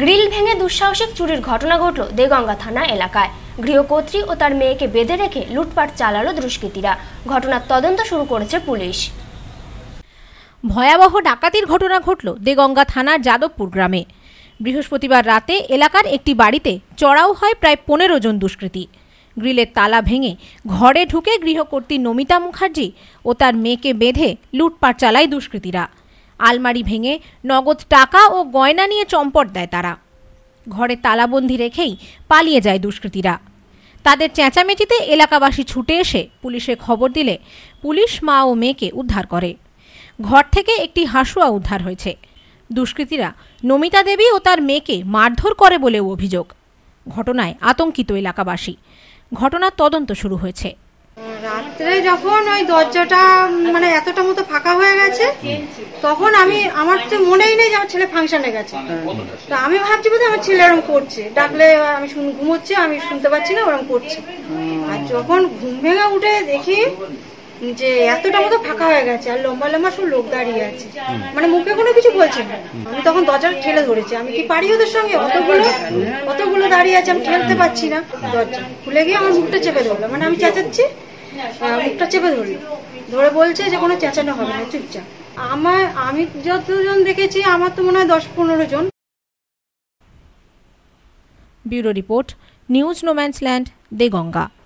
grill ভেঙে দুঃসাহসিক চুরির ঘটনা ঘটল দেগঙ্গা থানা এলাকায় গৃহকর্ত্রী ও তার মেয়েকে বেঁধে রেখে লুটপাট চালালো দুষ্কৃতীরা ঘটনার তদন্ত শুরু করেছে পুলিশ ভয়াবহ ডাকাতির ঘটনা ঘটল দেগঙ্গা থানার যাদবপুর গ্রামে বৃহস্পতিবার রাতে এলাকার একটি বাড়িতে চড়াও হয় প্রায় পনেরো জন দুষ্কৃতী গ্রিলের তালা ভেঙে ঘরে ঢুকে গৃহকর্ত্রী নমিতা মুখার্জি ও তার মেয়েকে বেঁধে লুটপাট চালায় দুষ্কৃতীরা আলমারি ভেঙে নগদ টাকা ও গয়না নিয়ে চম্পট দেয় তারা ঘরে তালাবন্দি রেখেই পালিয়ে যায় দুষ্কৃতীরা তাদের চেঁচামেচিতে এলাকাবাসী ছুটে এসে পুলিশে খবর দিলে পুলিশ মা ও মেয়েকে উদ্ধার করে ঘর থেকে একটি হাসুয়া উদ্ধার হয়েছে দুষ্কৃতীরা নমিতা দেবী ও তার মেয়েকে মারধর করে বলেও অভিযোগ ঘটনায় আতঙ্কিত এলাকাবাসী ঘটনার তদন্ত শুরু হয়েছে রাত্রে যখন ওই দরজাটা মানে এতটা মতো ফাঁকা হয়ে গেছে তখন আমি আমার তো মনেই নেই যে আমার ছেলে ফাংশনে গেছে তো আমি ভাবছি বোধহয় আমার ছেলে এরকম করছে ডাকলে আমি ঘুমোচ্ছি আমি শুনতে পাচ্ছি না ওরকম করছে আর যখন ঘুম ভেঙে উঠে দেখি যে এতটা মতো ফাঁকা হয়ে গেছে আর লম্বা লম্বা সব লোক দাঁড়িয়ে আছে মানে মুখে কোনো কিছু বলছে না আমি তখন দরজা ঠেলে ধরেছি আমি কি পারি ওদের সঙ্গে অতগুলো অতগুলো দাঁড়িয়ে আছে আমি ঠেলতে পারছি না দরজা খুলে গিয়ে আমার মুখটা চেপে ধরলো মানে আমি চেঁচাচ্ছি হ্যাঁ, হ্যাঁ, মুখটা চেপে ধরল ধরে বলছে যে কোনো চেঁচানো হবে না চুপচাপ আমার আমি যতজন দেখেছি আমার তো মনে হয় দশ পনেরো জন bureau report news no man's land Ganga